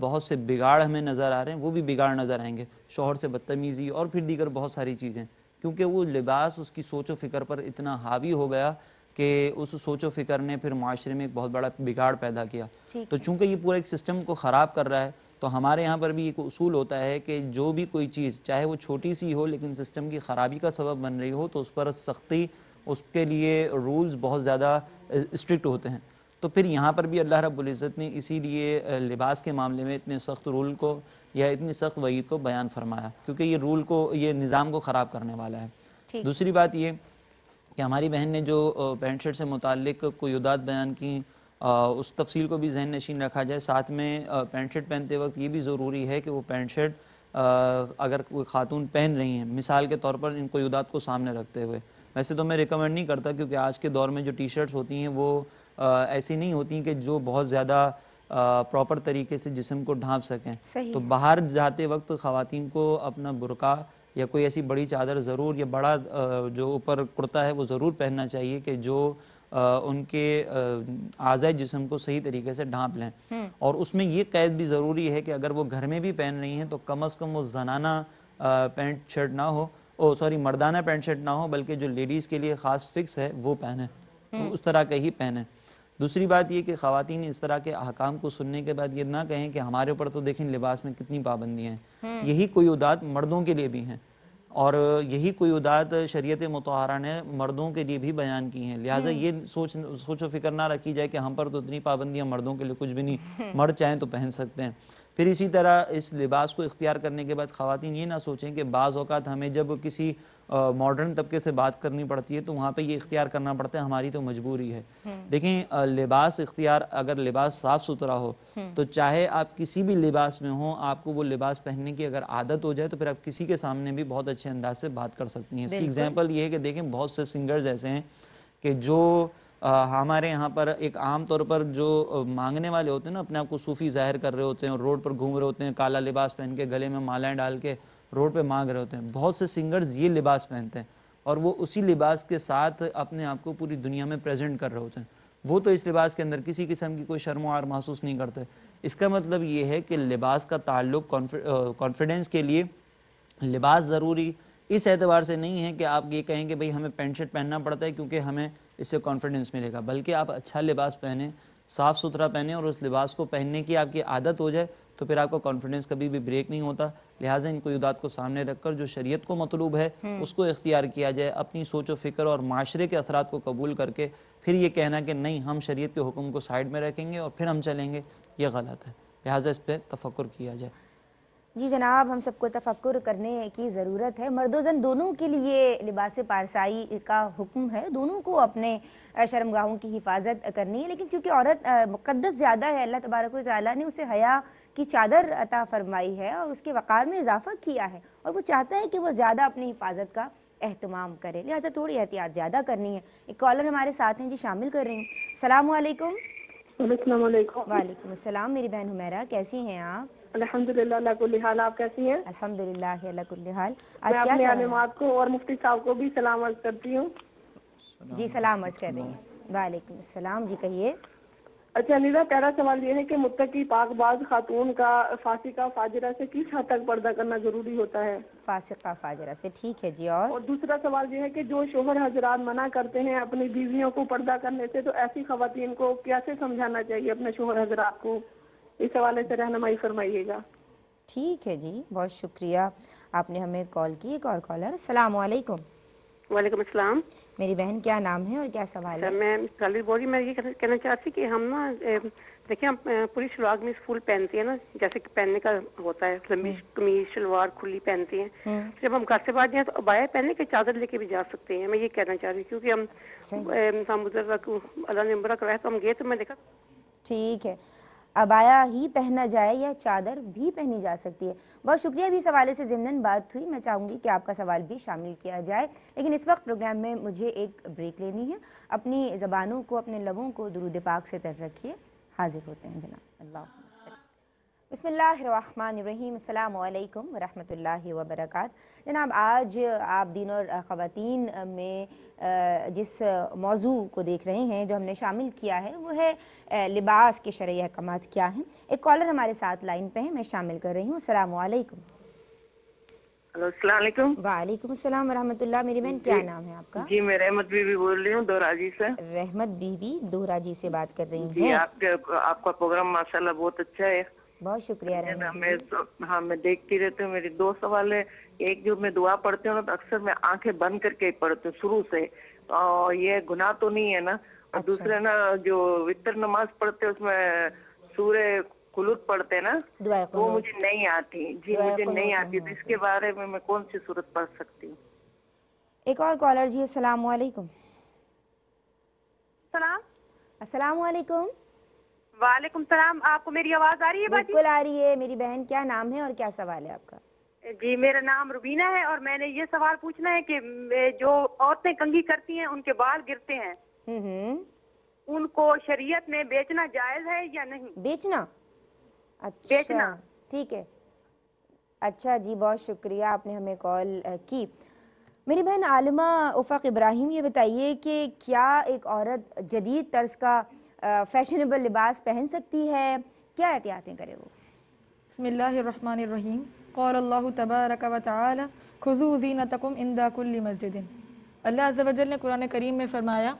बहुत से बिगाड़ हमें नज़र आ रहे हैं वो भी बिगाड़ नज़र आएंगे शोहर से बदतमीज़ी और फिर दीगर बहुत सारी चीज़ें क्योंकि वो लिबास उसकी सोच व फिक्र पर इतना हावी हो गया कि उस सोचो फिक्र ने फिर माशरे में एक बहुत बड़ा बिगाड़ पैदा किया तो चूंकि ये पूरा एक सिस्टम को ख़राब कर रहा है तो हमारे यहाँ पर भी एक उसूल होता है कि जो भी कोई चीज़ चाहे वो छोटी सी हो लेकिन सिस्टम की ख़राबी का सबब बन रही हो तो उस पर सख्ती उसके लिए रूल्स बहुत ज़्यादा स्ट्रिक्ट होते हैं तो फिर यहाँ पर भी अल्लाह रबुल्जत ने इसीलिए लिबास के मामले में इतने सख्त रूल को या इतनी सख्त वईद को बयान फरमाया क्योंकि ये रूल को ये निज़ाम को ख़राब करने वाला है दूसरी बात ये कि हमारी बहन ने जो पैंट शर्ट से मुतक कोई उदात बयान की उस तफसील को भी जहन नशीन रखा जाए साथ में पैंट शर्ट पहनते वक्त ये भी ज़रूरी है कि वो पैंट शर्ट अगर कोई खातून पहन रही हैं मिसाल के तौर पर इन कोदात को सामने रखते हुए वैसे तो मैं रिकमेंड नहीं करता क्योंकि आज के दौर में जो टी शर्ट्स होती हैं वो ऐसी नहीं होती कि जो बहुत ज़्यादा प्रॉपर तरीके से जिसम को ढांप सकें तो बाहर जाते वक्त ख़वान को अपना बुरका या कोई ऐसी बड़ी चादर ज़रूर या बड़ा जो ऊपर कुर्ता है वो ज़रूर पहनना चाहिए कि जो उनके आज़ाद जिसम को सही तरीके से ढांप लें हम्म। और उसमें ये कैद भी ज़रूरी है कि अगर वो घर में भी पहन रही हैं तो कम अज़ कम वो जनाना पैंट शर्ट ना हो ओ सॉरी मर्दाना पैंट शर्ट ना हो बल्कि जो लेडीज़ के लिए ख़ास फिक्स है वो पहने तो हम्म। उस तरह का ही पहने दूसरी बात ये कि खातन इस तरह के अहकाम को सुनने के बाद ये ना कहें कि हमारे ऊपर तो देखें लिबास में कितनी पाबंदियाँ हैं हम्म। यही कोई उदात मर्दों के लिए भी हैं और यही कोई उदात शरीयत मतहारा ने मर्दों के लिए भी बयान की हैं लिहाजा हम्म। ये सोच सोचो फिक्र ना रखी जाए कि हम पर तो इतनी पाबंदियाँ मर्दों के लिए कुछ भी नहीं *laughs* मर्द चाहें तो पहन सकते हैं फिर इसी तरह इस लिबास को इख्तियार करने के बाद खातन ये ना सोचें कि बाज़ अवत हमें जब किसी मॉडर्न तबके से बात करनी पड़ती है तो वहाँ पे ये इख्तियार करना पड़ता है हमारी तो मजबूरी है देखें लिबास इख्तियार अगर लिबास साफ़ सुथरा हो तो चाहे आप किसी भी लिबास में हों आपको वो लिबास पहनने की अगर आदत हो जाए तो फिर आप किसी के सामने भी बहुत अच्छे अंदाज से बात कर सकती हैं इसकी एग्जाम्पल ये है कि देखें बहुत से सिंगर्स ऐसे हैं कि जो हमारे यहाँ पर एक आम तौर पर जो मांगने वाले होते हैं ना अपने आप को सूफी जाहिर कर रहे होते हैं और रोड पर घूम रहे होते हैं काला लिबास पहन के गले में मालाएँ डाल के रोड पर मांग रहे होते हैं बहुत से सिंगर्स ये लिबास पहनते हैं और वो उसी लिबास के साथ अपने आप को पूरी दुनिया में प्रेजेंट कर रहे होते हैं वो तो इस लिबास के अंदर किसी किस्म की कोई शर्म आर महसूस नहीं करते इसका मतलब ये है कि लिबास का ताल्लुक कॉन्फिडेंस के लिए लिबास ज़रूरी इस एतबार से नहीं है कि आप ये कहें कि भाई हमें पेंट शर्ट पहनना पड़ता है क्योंकि हमें इससे कॉन्फिडेंस मिलेगा बल्कि आप अच्छा लिबास पहने साफ़ सुथरा पहने और उस लिबास को पहनने की आपकी आदत हो जाए तो फिर आपका कॉन्फिडेंस कभी भी ब्रेक नहीं होता लिहाजा इन कयूदात को सामने रखकर जो शरीयत को मतलूब है हम्म। उसको इख्तियार किया जाए अपनी सोचो फिक्र और माशरे के असरात को कबूल करके फिर ये कहना कि नहीं हम शरीयत के हुक्म को साइड में रखेंगे और फिर हम चलेंगे ये गलत है लिहाजा इस पर तफक्र किया जाए जी जनाब हम सबको तफक्र करने की ज़रूरत है मर्दोजन जन दोनों के लिए लिबास पारसाई का हुक्म है दोनों को अपने शर्मगाहों की हिफाजत करनी है लेकिन चूँकि औरत मुक़दस ज़्यादा है अल्लाह तबारक ताली ने उसे हया की चादर अता फरमाई है और उसके वक़ार में इजाफ़ा किया है और वो चाहता है कि वो ज़्यादा अपनी हिफाजत का अहतमाम करें लिहाजा थोड़ी एहतियात ज़्यादा करनी है एक कॉलर हमारे साथ हैं जी शामिल कर रही हूँ सलामकुम वालेकुम मेरी बहन हुमेरा कैसी हैं आप अल्हम्दुलिल्लाह हाल आप कैसी हैं अल्हम्दुलिल्लाह हाल आज मैं और मुफ्ती साहब को भी सलाम अर्ज करती हूँ जी सलाम अर्ज कर रही वालेकुम सलाम जी कहिए अच्छा पहला सवाल ये है कि पाकबाज खातून का फासिका फाजरा से किस हद तक पर्दा करना जरूरी होता है फासिका फाजरा से ठीक है जी और और दूसरा सवाल ये है कि जो शोहर हजरा मना करते हैं अपनी बीवियों को पर्दा करने से तो ऐसी खातन को कैसे समझाना चाहिए अपने शोहर हजरात को इस हवाले से रहनमाई फरमाइएगा ठीक है जी बहुत शुक्रिया आपने हमें कॉल की एक और कॉलर सलाम वालेकुम वालेकुम अस्सलाम मेरी बहन क्या नाम है और क्या सवाल है मैं सालवी बोल रही मैं ये कहना चाहती कि हम ना देखिए हम पूरी शलवार में स्कूल पहनती है ना जैसे कि पहनने का होता है लंबी हम्म। कमीज शलवार खुली पहनती हैं हम्म। तो जब हम घर से बाहर जाए तो अबाया पहने के चादर लेके भी जा सकते हैं मैं ये कहना चाह रही हूँ क्योंकि हम समुद्र अल्लाह ने उम्र करवाया तो हम गए तो मैं देखा ठीक है अबाया ही पहना जाए या चादर भी पहनी जा सकती है बहुत शुक्रिया भी इस हवाले से ज़मन बात हुई मैं चाहूँगी कि आपका सवाल भी शामिल किया जाए लेकिन इस वक्त प्रोग्राम में मुझे एक ब्रेक लेनी है अपनी ज़बानों को अपने लबों को दरूद पाक से तर रखिए हाजिर होते हैं जनाब अल्लाह बसमीम अल्लाम वरहमल वबरक जनाब आज आप दिन और ख़वान में जिस मौजू को देख रहे हैं जो हमने शामिल किया है वो है लिबास के शर्य अहकाम क्या हैं एक कॉलर हमारे साथ लाइन पे है मैं शामिल कर रही हूँ अल्लाम वालेकुम अस्सलाम वरहमतुल्लाह मेरी बहन क्या नाम है आपका जी मैं रहमत बीबी बोल रही हूँ दोराजी से रहमत बीबी दोराजी से बात कर रही हूँ आपका प्रोग्राम माशाल्लाह बहुत अच्छा है बहुत शुक्रिया मैं हाँ मैं देखती रहती हूँ मेरी दो सवाल है एक जो मैं दुआ पढ़ती हूँ ना तो अक्सर मैं आंखें बंद करके ही पढ़ती हूँ शुरू से और तो ये गुनाह तो नहीं है ना और अच्छा। दूसरे ना जो वितर नमाज पढ़ते हैं उसमें सूर्य कुलूत पढ़ते हैं ना वो मुझे नहीं आती जी मुझे नहीं आती तो इसके बारे में मैं कौन सी सूरत पढ़ सकती हूँ एक और कॉलर जी असलकुम असलकुम वालेकुम सलाम आपको मेरी आवाज आ रही है बिल्कुल आ रही है मेरी बहन क्या नाम है और क्या सवाल है आपका जी मेरा नाम रुबीना है और मैंने ये सवाल पूछना है कि जो औरतें कंगी करती हैं उनके बाल गिरते हैं हम्म, हम्म। उनको शरीयत में बेचना जायज है या नहीं बेचना अच्छा बेचना ठीक है अच्छा जी बहुत शुक्रिया आपने हमें कॉल की मेरी बहन आलमा उफ़ाक इब्राहिम ये बताइए कि क्या एक औरत जदीद तर्ज का फैशनेबल लिबास पहन सकती है क्या एहतियातें करे वो बसमीम कौल्ला तबारक वाल खुजू जीन मस्जिद अल्लाह वजल ने कुरान करीम में फ़रमाया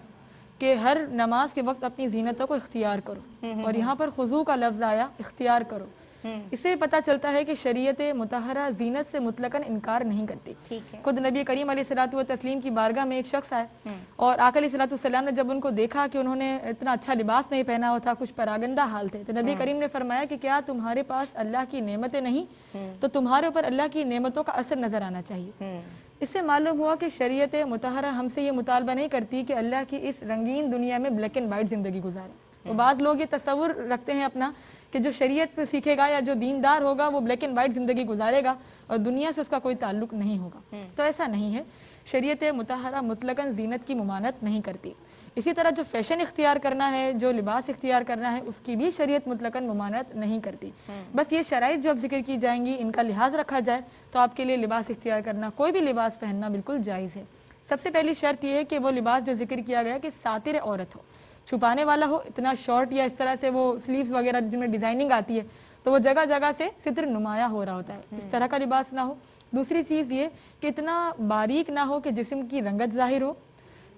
कि हर नमाज के वक्त अपनी जीनतों को इख्तियार करो हम्म, हम्म, और हम्म। यहाँ पर खुजू का लफ्ज़ आया इख्तियार करो हम्म। इससे पता चलता है कि शरीयत मतहरा जीनत से मुतलकन इनकार नहीं करती खुद नबी करीम सलात तस्लीम की बारगाह में एक शख्स आए हम्म। और आकल सलाम ने जब उनको देखा कि उन्होंने इतना अच्छा लिबास नहीं पहना हुआ था कुछ परागंदा हाल थे तो नबी हम्म। करीम ने फरमाया कि क्या तुम्हारे पास अल्लाह की नियमतें नहीं तो तुम्हारे ऊपर अल्लाह की नियमतों का असर नजर आना चाहिए इससे मालूम हुआ कि शरीय मतहरा हमसे ये मुतालबा नहीं करती कि अल्लाह की इस रंगीन दुनिया में ब्लैक एंड वाइट ज़िंदगी गुजारें तो बाज़ लोग ये तस्वुर रखते हैं अपना कि जो शरीयत सीखेगा या जो दीनदार होगा वो ब्लैक एंड वाइट ज़िंदगी गुजारेगा और दुनिया से उसका कोई ताल्लुक नहीं होगा हम्म। तो ऐसा नहीं है शरीयत मतहरा मुतलकन जीनत की ममानत नहीं करती इसी तरह जो फैशन इख्तियार करना है जो लिबास इख्तियार करना है उसकी भी शरीयत मुतलकन ममानत नहीं करती हम्म। बस ये शराइ जो अब जिक्र की जाएंगी इनका लिहाज रखा जाए तो आपके लिए लिबास इख्तियार करना कोई भी लिबास पहनना बिल्कुल जायज़ है सबसे पहली शर्त यह है कि वो लिबास जो जिक्र किया गया कि सातिर औरत हो छुपाने वाला हो इतना शॉर्ट या इस तरह से वो स्लीव्स वगैरह जिनमें डिज़ाइनिंग आती है तो वो जगह जगह से सित्र नुमाया हो रहा होता है इस हम्म। तरह का लिबास ना हो दूसरी चीज़ ये कि इतना बारीक ना हो कि जिसम की रंगत जाहिर हो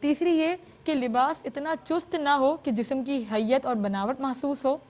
तीसरी ये कि लिबास इतना चुस्त ना हो कि जिसम की हैयत और बनावट महसूस हो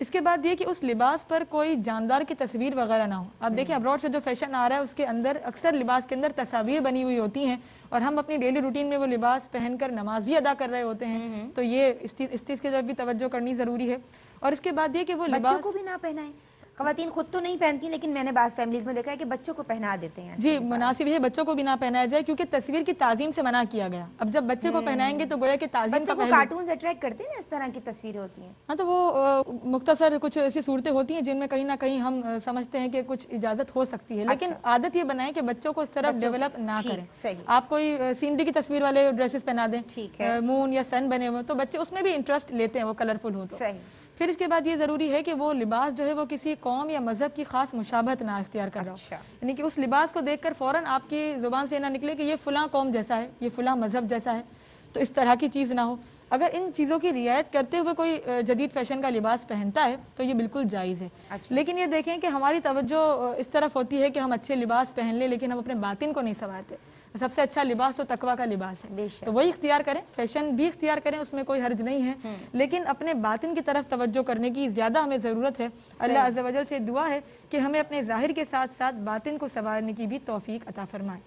इसके बाद ये कि उस लिबास पर कोई जानदार की तस्वीर वगैरह ना हो आप देखिए अब्रॉड से जो फैशन आ रहा है उसके अंदर अक्सर लिबास के अंदर तस्वीर बनी हुई होती हैं और हम अपनी डेली रूटीन में वो लिबास पहनकर नमाज भी अदा कर रहे होते हैं हम्म, हम्म। तो ये इस चीज़ की तरफ भी तवज्जो करनी ज़रूरी है और इसके बाद ये कि वो लिबास को भी ना पहनाएं खातन खुद तो नहीं पहनती लेकिन मैंने बास फैमिलीज में देखा है कि बच्चों को पहना देते हैं जी मुनासिब है बच्चों को भी ना पहनाया जाए क्योंकि तस्वीर की ताजीम से मना किया गया अब जब बच्चे को हम्म। पहनाएंगे तो गोया कि ताजीम को कार्टून अट्रैक्ट करते हैं ना इस तरह की तस्वीरें होती हैं हाँ तो वो मुख्तसर कुछ ऐसी सूरतें होती हैं जिनमें कहीं ना कहीं हम समझते हैं कि कुछ इजाजत हो सकती है लेकिन अच्छा। आदत ये बनाए की बच्चों को इस तरफ डेवलप ना करें आप कोई सीनरी की तस्वीर वाले ड्रेसेस पहना दें मून या सन बने हुए तो बच्चे उसमें भी इंटरेस्ट लेते हैं वो कलरफुल होते हैं फिर इसके बाद ये ज़रूरी है कि वो लिबास जो है वो किसी कौम या मज़हब की खास मुशाबत ना अख्तियार कर रहा अच्छा। यानी कि उस लिबास को देख कर फ़ौर आपकी ज़ुबान से ना निकले कि ये फलां कौम जैसा है ये फ़लाँ मज़हब जैसा है तो इस तरह की चीज़ ना हो अगर इन चीज़ों की रियायत करते हुए कोई जदीद फैशन का लिबास पहनता है तो ये बिल्कुल जायज़ है अच्छा। लेकिन ये देखें कि हमारी तवज्जो इस तरफ होती है कि हम अच्छे लिबास पहन लें लेकिन हम अपने बातिन को नहीं संवारते तो सबसे अच्छा लिबास तो तकवा का लिबास है तो वही इख्तियार करें फैशन भी इख्तियार करें उसमें कोई हर्ज नहीं है हम्म। लेकिन अपने बातिन की तरफ तवज्जो करने की ज़्यादा हमें ज़रूरत है अल्लाह अजल से दुआ है कि हमें अपने ज़ाहिर के साथ साथ बातिन को संवारने की भी तोफ़ी अता फ़रमाए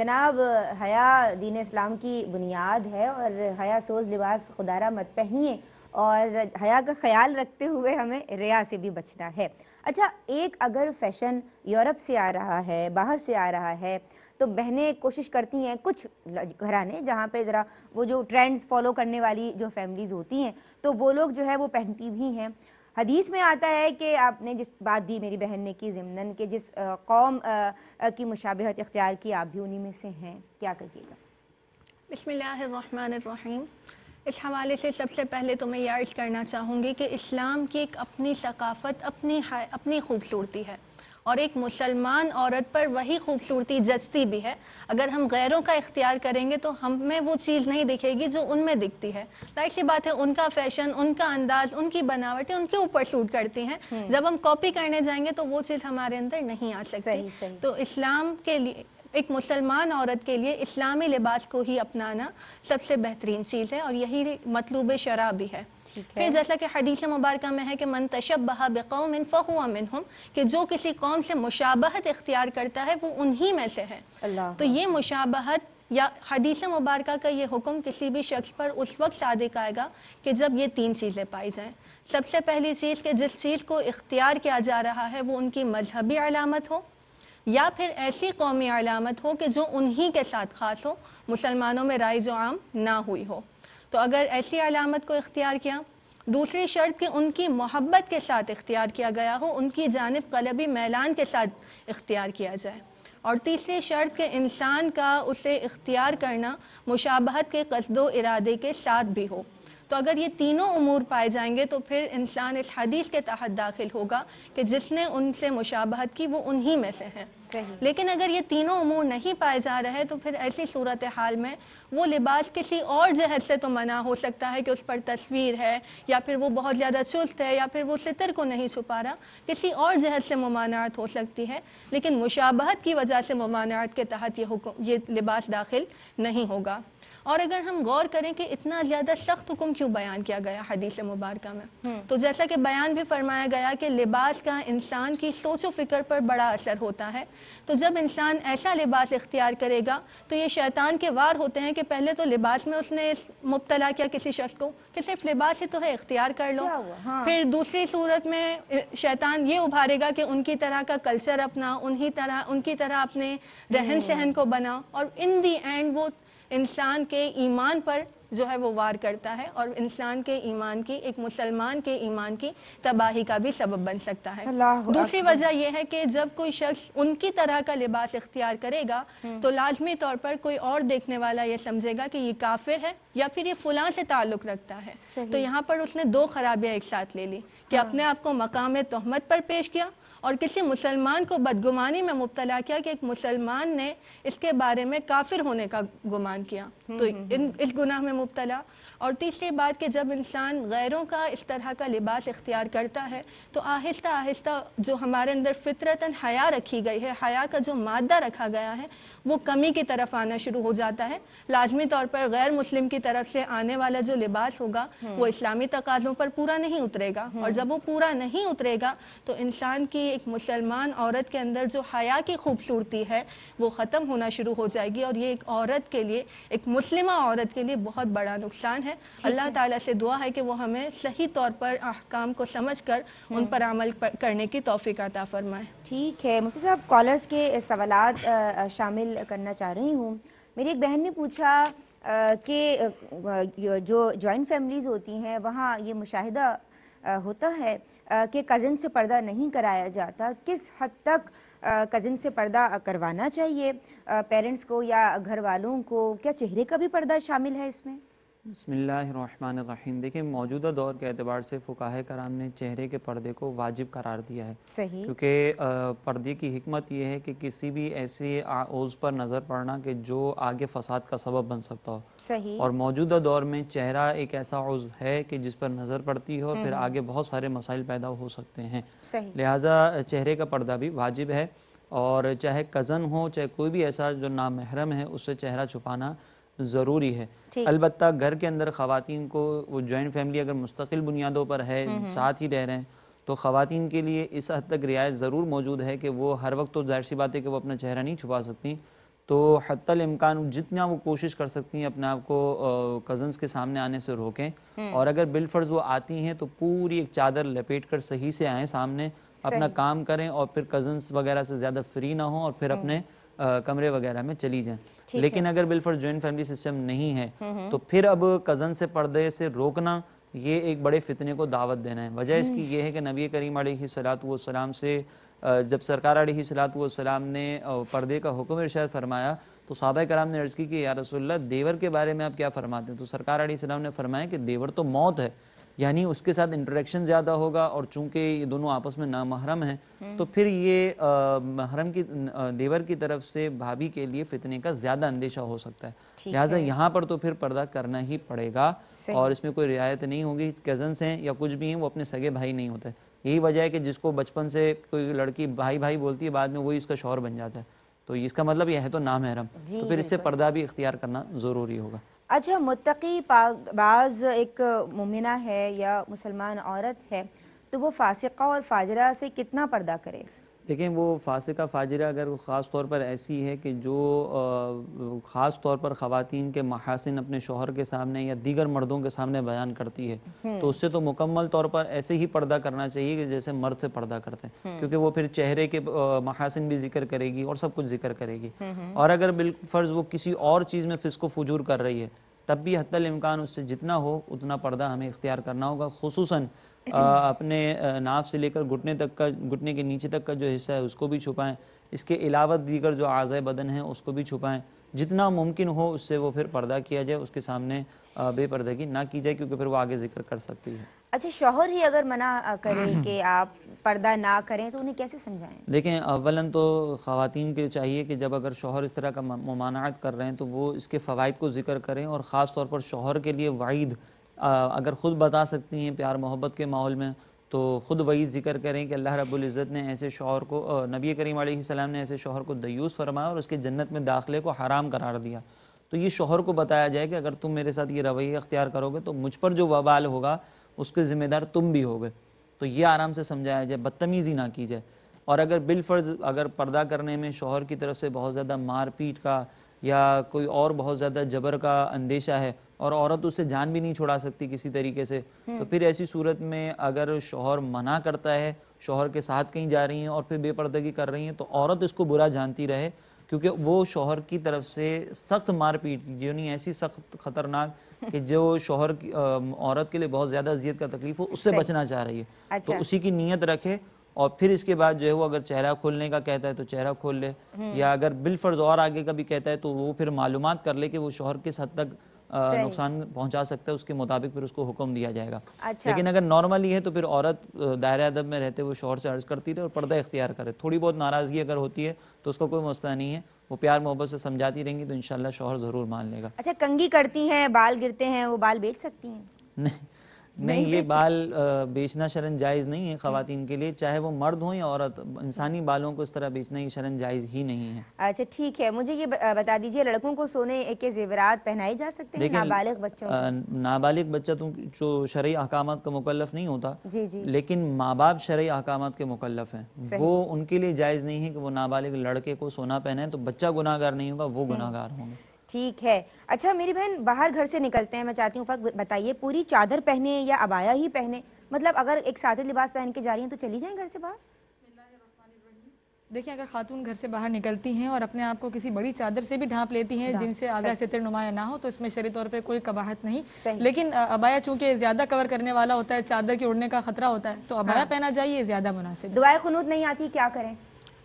जनाब हया दीन इस्लाम की बुनियाद है और हया सोज लिबास खुदारा मत पहनिए और हया का ख्याल रखते हुए हमें रिया से भी बचना है अच्छा एक अगर फैशन यूरोप से आ रहा है बाहर से आ रहा है तो बहनें कोशिश करती हैं कुछ घराने जहाँ पे ज़रा वो जो ट्रेंड्स फॉलो करने वाली जो फैमिलीज़ होती हैं तो वो लोग जो है वो पहनती भी हैं हदीस में आता है कि आपने जिस बात भी मेरी बहन ने की ज़मनन के जिस कौम की मुशाबहत इख्तियार की आप भी उन्हीं में से हैं क्या करिएगा बिस्मिल्लाहिर्रहमानिर्रहीम इस हवाले से सबसे पहले तो मैं यार्ज करना चाहूँगी कि इस्लाम की एक अपनी सकाफ़त अपनी अपनी खूबसूरती है और एक मुसलमान औरत पर वही खूबसूरती जचती भी है अगर हम गैरों का इख्तियार करेंगे तो हमें वो चीज़ नहीं दिखेगी जो उनमें दिखती है लाइक सी बात है उनका फैशन उनका अंदाज उनकी बनावटें उनके ऊपर सूट करती हैं हम्म। जब हम कॉपी करने जाएंगे तो वो चीज़ हमारे अंदर नहीं आ सकती सही, सही। तो इस्लाम के लिए एक मुसलमान औरत के लिए इस्लामी लिबास को ही अपनाना सबसे बेहतरीन चीज़ है और यही मतलूब शराब भी है फिर जैसा कि हदीस मुबारक में है कि मन तशब बहा बेकौम इन फ़हुआ मिन हम कि जो किसी कौम से मुशाबहत इख्तियार करता है वो उन्हीं में से है तो ये मुशाबहत या हदीस मुबारक का ये हुक्म किसी भी शख्स पर उस वक्त सादिक आएगा कि जब ये तीन चीज़ें पाई जाएँ सबसे पहली चीज़ कि जिस चीज़ को इख्तियार किया जा रहा है वो उनकी मजहबी अलामत हो या फिर ऐसी कौमी अलामत हो कि जो उन्हीं के साथ खास हो मुसलमानों में राय जो आम ना हुई हो तो अगर ऐसी अलामत को इख्तियार किया दूसरी शर्त कि उनकी मोहब्बत के साथ इख्तियार किया गया हो उनकी जानब कलबी मैलान के साथ इख्तियार किया जाए और तीसरी शर्त के इंसान का उसे इख्तियार करना मुशाबहत के कस्दो इरादे के साथ भी हो तो अगर ये तीनों उमूर पाए जाएंगे तो फिर इंसान इस हदीस के तहत दाखिल होगा कि जिसने उनसे मुशाबहत की वो उन्हीं में से हैं लेकिन अगर ये तीनों उमूर नहीं पाए जा रहे तो फिर ऐसी सूरत हाल में वो लिबास किसी और जहर से तो मना हो सकता है कि उस पर तस्वीर है या फिर वो बहुत ज़्यादा चुस्त है या फिर वो सितर को नहीं छुपा रहा किसी और जहर से ममानात हो सकती है लेकिन मुशाबहत की वजह से ममानात के तहत ये ये लिबास दाखिल नहीं होगा और अगर हम गौर करें कि इतना ज़्यादा सख्त हुक्म क्यों बयान किया गया हदीस मुबारक में हम्म। तो जैसा कि बयान भी फरमाया गया कि लिबास का इंसान की सोचो फिक्र पर बड़ा असर होता है तो जब इंसान ऐसा लिबास इख्तियार करेगा तो ये शैतान के वार होते हैं कि पहले तो लिबास में उसने मुबतला किया किसी शख्स को कि सिर्फ लिबास ही तो है इख्तियार कर लो हाँ। फिर दूसरी सूरत में शैतान ये उभारेगा कि उनकी तरह का कल्चर अपना उन्हीं तरह उनकी तरह अपने रहन सहन हम्म। को बनाओ और इन दी एंड वो इंसान के के ईमान पर जो है वो वार करता है और इंसान के ईमान की एक मुसलमान के ईमान की तबाही का भी सबब बन सकता है दूसरी वजह यह है कि जब कोई शख्स उनकी तरह का लिबास इख्तियार करेगा हम्म। तो लाजमी तौर पर कोई और देखने वाला ये समझेगा कि ये काफिर है या फिर ये फुला से ताल्लुक रखता है तो यहाँ पर उसने दो खराबियां एक साथ ले ली कि हाँ। अपने आप को मकाम तहमत पर पेश किया और किसी मुसलमान को बदगुमानी में मुबतला किया कि एक मुसलमान ने इसके बारे में काफिर होने का गुमान किया हम्म, तो हम्म, हम्म। इन इस गुनाह में मुबतला और तीसरी बात कि जब इंसान गैरों का इस तरह का लिबास इख्तियार करता है तो आहिस्ता आहिस्ता जो हमारे अंदर फ़ितरतन हया रखी गई है हया का जो मादा रखा गया है वो कमी की तरफ आना शुरू हो जाता है लाजमी तौर पर गैर मुस्लिम की तरफ से आने वाला जो लिबास होगा हम्म। वो इस्लामी तकाज़ों पर पूरा नहीं उतरेगा हम्म। और जब वो पूरा नहीं उतरेगा तो इंसान की एक मुसलमान औरत के अंदर जो हया की खूबसूरती है वो ख़त्म होना शुरू हो जाएगी और ये एक औरत के लिए एक मुस्लिम औरत के लिए बहुत बड़ा नुकसान है है अल्लाह ताला से दुआ है कि वो हमें सही तौर पर अहकाम को समझ कर उन हम्म। पर अमल करने की तोफ़ी अता फरमाए ठीक है मुफ्ती साहब कॉलर्स के सवाल शामिल करना चाह रही हूँ मेरी एक बहन ने पूछा कि जो जॉइंट फैमिलीज़ होती हैं वहाँ ये मुशाहिदा होता है कि कज़न से पर्दा नहीं कराया जाता किस हद तक कज़न से पर्दा करवाना चाहिए पेरेंट्स को या घर वालों को क्या चेहरे का भी पर्दा शामिल है इसमें बसमीम देखिए मौजूदा दौर के अतबार से फ़ुकाह कराम ने चेहरे के पर्दे को वाजिब करार दिया है सही क्योंकि पर्दे की हमत यह है कि किसी भी ऐसे ओज पर नज़र पड़ना कि जो आगे फसाद का सबब बन सकता हो सही और मौजूदा दौर में चेहरा एक ऐसा ओज है कि जिस पर नज़र पड़ती है और फिर हम्म। आगे बहुत सारे मसाइल पैदा हो सकते हैं लिहाजा चेहरे का पर्दा भी वाजिब है और चाहे कज़न हो चाहे कोई भी ऐसा जो नामहरम है उससे चेहरा छुपाना ज़रूरी है अलबत् घर के अंदर ख़वान को वो जॉइंट फैमिली अगर मुस्तकिल बुनियादों पर है हम्म, हम्म। साथ ही रह रहे हैं तो ख़वान के लिए इस हद तक रियायत ज़रूर मौजूद है कि वो हर वक्त तो जाहिर सी बात है कि वो अपना चेहरा नहीं छुपा सकती तो हतल इम्कान जितना वो कोशिश कर सकती हैं अपने आप को कज़न्स के सामने आने से रोकें हम्म। और अगर बिलफर्ज वो आती हैं तो पूरी एक चादर लपेट कर सही से आएँ सामने अपना काम करें और फिर कज़न्स वगैरह से ज़्यादा फ्री ना हो और फिर अपने कमरे वगैरह में चली जाएं लेकिन अगर बिल ज्वाइंट फैमिली सिस्टम नहीं है हम्म, हम्म। तो फिर अब कज़न से पर्दे से रोकना ये एक बड़े फितने को दावत देना है वजह इसकी हम्म। ये है कि नबी करीम सलाम से जब सरकार सलाम ने पर्दे का हुक्म इर्शाद फरमाया तो सहाबा कराम ने अर्ज़ की कि या रसोल्ला देवर के बारे में आप क्या फरमाते हैं तो सरकार सलाम ने फरमाया कि देवर तो मौत है यानी उसके साथ इंटरेक्शन ज़्यादा होगा और चूंकि ये दोनों आपस में नामहरम हैं तो फिर ये महरम की देवर की तरफ से भाभी के लिए फितने का ज़्यादा अंदेशा हो सकता है लिहाजा यहाँ पर तो फिर पर्दा करना ही पड़ेगा और इसमें कोई रियायत नहीं होगी कज़न्स हैं या कुछ भी हैं वो अपने सगे भाई नहीं होते यही वजह है कि जिसको बचपन से कोई लड़की भाई भाई बोलती है बाद में वही उसका शौर बन जाता है तो इसका मतलब यह है तो नाम है तो फिर इससे पर्दा भी इख्तियार करना ज़रूरी होगा अच्छा मुतकी बाज एक मुमिना है या मुसलमान औरत है तो वो फासिका और फाजरा से कितना पर्दा करे देखें वो फासिका फाजरा अगर ख़ास तौर पर ऐसी है कि जो ख़ास तौर पर ख़वातीन के महासिन अपने शोहर के सामने या दीगर मर्दों के सामने बयान करती है हम्म। तो उससे तो मुकम्मल तौर पर ऐसे ही पर्दा करना चाहिए कि जैसे मर्द से पर्दा करते हैं हम्म। क्योंकि वो फिर चेहरे के महासिन भी जिक्र करेगी और सब कुछ जिक्र करेगी हम्म, और अगर बिल फ़र्ज़ वो किसी और चीज़ में फिसको फजूर कर रही है तब भी हतमकान उससे जितना हो उतना पर्दा हमें इख्तियार करना होगा खसूस *clears throat* अपने नाव से लेकर घुटने तक का घुटने के नीचे तक का जो हिस्सा है उसको भी छुपाएँ इसके अलावा दीगर जो आज़ाय बदन है उसको भी छुपाएँ जितना मुमकिन हो उससे वो फिर पर्दा किया जाए उसके सामने बेपर्दगी ना की जाए क्योंकि फिर वो आगे जिक्र कर सकती है अच्छा शोहर ही अगर मना करें हम्म। कि आप पर्दा ना करें तो उन्हें कैसे समझाएं देखें अवलन तो खातन के चाहिए कि जब अगर शोहर इस तरह का ममानात कर रहे हैं तो वो इसके फ़वाद को जिक्र करें और ख़ास तौर पर शोहर के लिए वाइद अगर ख़ुद बता सकती हैं प्यार मोहब्बत के माहौल में तो ख़ुद वही जिक्र करें कि अल्लाह रब्ज़त ने ऐसे शोहर को नबी करीम सलाम ने ऐसे शोहर को दयूस फरमाया और उसके जन्नत में दाखिले को हराम करार दिया तो ये शोहर को बताया जाए कि अगर तुम मेरे साथ ये रवैया अख्तियार करोगे तो मुझ पर जो वबाल होगा उसके ज़िम्मेदार तुम भी होगे तो ये आराम से समझाया जाए बदतमीज़ी ना की जाए और अगर बिलफर्ज अगर पर्दा करने में शोहर की तरफ से बहुत ज़्यादा मारपीट का या कोई और बहुत ज़्यादा जबर का अंदेशा है और औरत उसे जान भी नहीं छोड़ा सकती किसी तरीके से तो हम्म। फिर ऐसी सूरत में अगर शोहर मना करता है शोहर के साथ कहीं जा रही हैं और फिर बेपर्दगी कर रही हैं तो औरत इसको बुरा जानती रहे क्योंकि वो शोहर की तरफ से सख्त मारपीट यानी ऐसी सख्त खतरनाक *laughs* कि जो शोहर की औरत के लिए बहुत ज़्यादा अजियत का तकलीफ हो उससे बचना चाह रही है तो अच्छा। तो उसी की नीयत रखे और फिर इसके बाद जो है वो अगर चेहरा खोलने का कहता है तो चेहरा खोल ले हम्म। या अगर बिलफर्ज और आगे का भी कहता है तो वो फिर मालूम कर ले कि वो शोहर किस हद तक नुकसान पहुंचा सकता है उसके मुताबिक फिर उसको हुक्म दिया जाएगा अच्छा। लेकिन अगर नॉर्मली है तो फिर औरत दायरा अदब में रहते हुए शोहर से अर्ज करती रहे और पर्दा इख्तियार करे थोड़ी बहुत नाराज़गी अगर होती है तो उसका कोई मसला नहीं है वो प्यार मोहब्बत से समझाती रहेंगी तो इन शोहर ज़रूर मान लेगा अच्छा कंगी करती है बाल गिरते हैं वो बाल बेच सकती है नहीं नहीं, ये बाल बेचना शरण जायज़ नहीं है खातन के लिए चाहे वो मर्द हो या औरत इंसानी बालों को इस तरह बेचना ये शरण जायज़ ही नहीं है अच्छा ठीक है मुझे ये बता दीजिए लड़कों को सोने के जेवरात पहनाए जा सकते हैं नाबालिग बच्चों नाबालिग बच्चा तो जो शर्य अहकाम का मुकलफ नहीं होता जी जी लेकिन माँ बाप शर्य अहकाम के मुकलफ है वो उनके लिए जायज़ नहीं है कि वो नाबालिग लड़के को सोना पहने तो बच्चा गुनागार नहीं होगा वो हम्म। गुनागार होंगे ठीक है अच्छा मेरी बहन बाहर घर से निकलते हैं मैं चाहती हूँ फक बताइए पूरी चादर पहने या अबाया ही पहने मतलब अगर एक सादर लिबास पहन के जा रही हैं तो चली जाएं घर से बाहर देखिए अगर खातून घर से बाहर निकलती हैं और अपने आप को किसी बड़ी चादर से भी ढांप लेती हैं जिनसे से सितर नुमाया ना हो तो इसमें शरी तौर पे कोई कबाहत नहीं लेकिन अबाया चूंकि ज्यादा कवर करने वाला होता है चादर के उड़ने का खतरा होता है तो अबाया हाँ। पहना जाइए ज्यादा मुनासिब दुआ खनूद नहीं आती क्या करें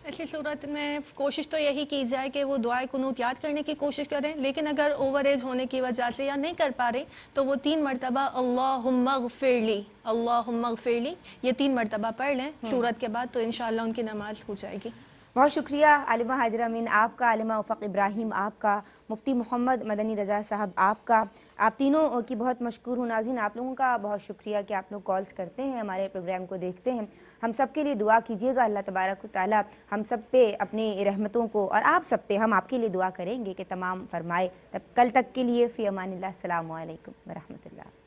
ऐसी सूरत में कोशिश तो यही की जाए कि वो दुआ कनूत याद करने की कोशिश करें लेकिन अगर ओवर एज होने की वजह से या नहीं कर पा रहे तो वो तीन मरतबा अल्लाह फ़िरली अल्लाह फ़िरली ये तीन मरतबा पढ़ लें हम्म। सूरत के बाद तो इन उनकी नमाज हो जाएगी बहुत शुक्रिया आलिमा हाजरा मीन आपका आलिमा उफ़ इब्राहिम आपका मुफ्ती मोहम्मद मदनी रज़ा साहब आपका आप तीनों की बहुत मशहूर हूँ नाजिन आप लोगों का बहुत शुक्रिया कि आप लोग कॉल्स करते हैं हमारे प्रोग्राम को देखते हैं हम सब के लिए दुआ कीजिएगा अल्लाह तबारक ताली हम सब पे अपनी रहमतों को और आप सब पे हम आपके लिए दुआ करेंगे कि तमाम फरमाए तब कल तक के लिए फ़ी अमान सलामकम वरहमल